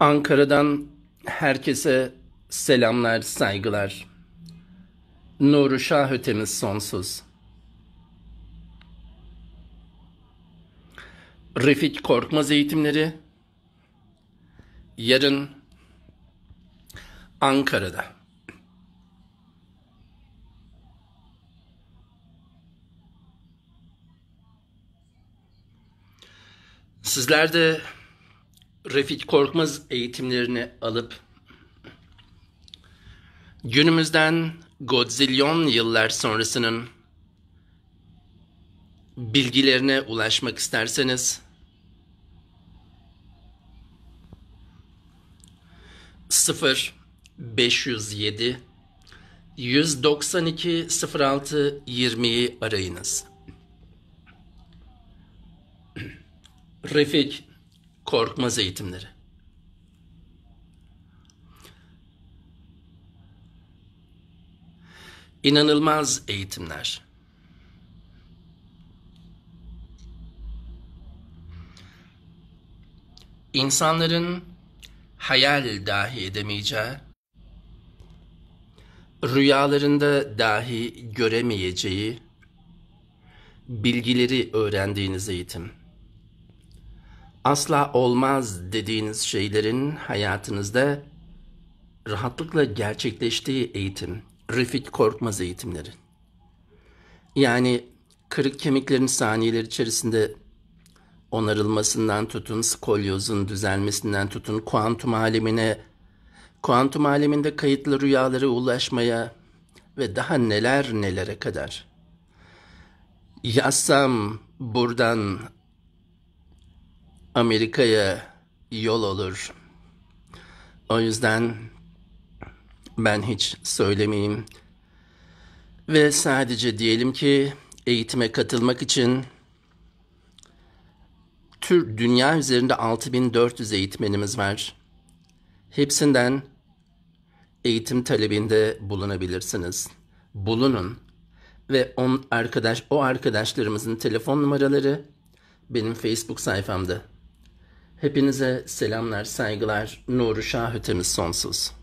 Ankara'dan herkese selamlar, saygılar. Nuru Şah ötemiz sonsuz. Refik Korkmaz eğitimleri yarın Ankara'da. Sizler de Refik Korkmaz eğitimlerini alıp günümüzden godzilyon yıllar sonrasının bilgilerine ulaşmak isterseniz sıfır 507 192 06 20'yi arayınız. Refik Korkmaz eğitimleri. İnanılmaz eğitimler. İnsanların hayal dahi edemeyeceği, rüyalarında dahi göremeyeceği bilgileri öğrendiğiniz eğitim asla olmaz dediğiniz şeylerin hayatınızda rahatlıkla gerçekleştiği eğitim. Refik Korkmaz eğitimleri. Yani kırık kemiklerin saniyeler içerisinde onarılmasından tutun, skolyozun düzelmesinden tutun, kuantum alemine, kuantum aleminde kayıtlı rüyalara ulaşmaya ve daha neler nelere kadar. Yazsam buradan Amerika'ya yol olur. O yüzden ben hiç söylemeyeyim. Ve sadece diyelim ki eğitime katılmak için tür dünya üzerinde 6400 eğitmenimiz var. Hepsinden eğitim talebinde bulunabilirsiniz. Bulunun ve on arkadaş o arkadaşlarımızın telefon numaraları benim Facebook sayfamda. Hepinize selamlar, saygılar. Nuru Şah ötemiz sonsuz.